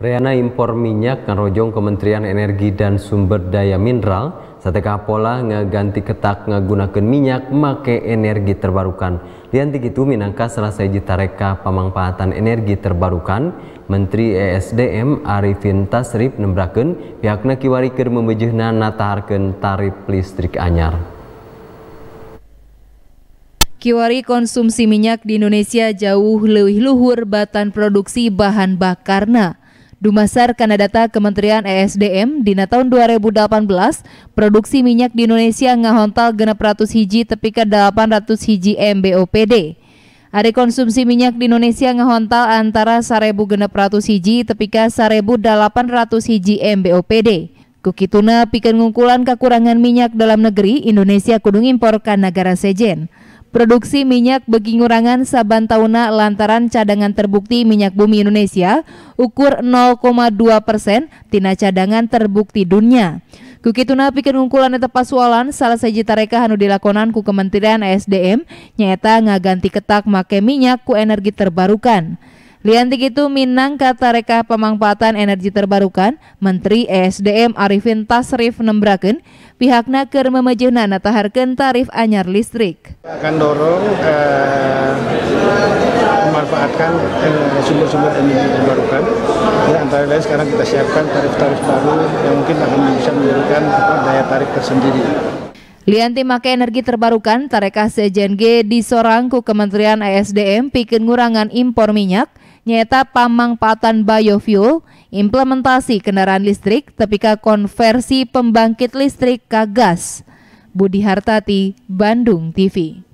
Reana impor minyak ngerojong Kementerian Energi dan Sumber Daya Mineral sate kapola ngeganti ketak ngegunakan minyak make energi terbarukan. Liantik itu minangka salah saji tareka pemanfaatan energi terbarukan, Menteri ESDM Arifin Tasrif nembraken pihakna kiwariker membejehna nataharken tarif listrik anyar. Kiwari konsumsi minyak di Indonesia jauh lebih luhur batan produksi bahan bakarna. Dumasar data Kementerian ESDM di tahun 2018 produksi minyak di Indonesia ngahontal genap ratus hiji tepi ke 800 hiji MBOPD. Hari konsumsi minyak di Indonesia ngahontal antara 1000 genap ratus hiji tepi ke 1800 hiji MBOPD. Kukituna pikan ngungkulan kekurangan minyak dalam negeri Indonesia kudu impor ke negara sejen. Produksi minyak bagi ngurangan saban tahuna lantaran cadangan terbukti minyak bumi Indonesia ukur 0,2 persen tina cadangan terbukti dunia. Kukituna pikeun ngungkulan eta pasualan salah saji tareka hanu dilakonan ku Kementerian SDM nyaeta ngaganti ketak make minyak ku energi terbarukan. Liantik itu Minang kata reka pemangfaatan energi terbarukan, Menteri ESDM Arifin Tasrif Nembraken, pihak naker memejehna nataharkan tarif anyar listrik. Akan dorong eh, memanfaatkan eh, sumber-sumber eh, energi terbarukan, ya, antara lain sekarang kita siapkan tarif-tarif baru yang mungkin akan bisa memberikan daya tarik tersendiri. Lianti make energi terbarukan tarekah sejen G disorang Kementerian ASDM e pikir ngurangan impor minyak pamang patan biofuel, implementasi kendaraan listrik tepika konversi pembangkit listrik ke gas. Budi Hartati, Bandung TV.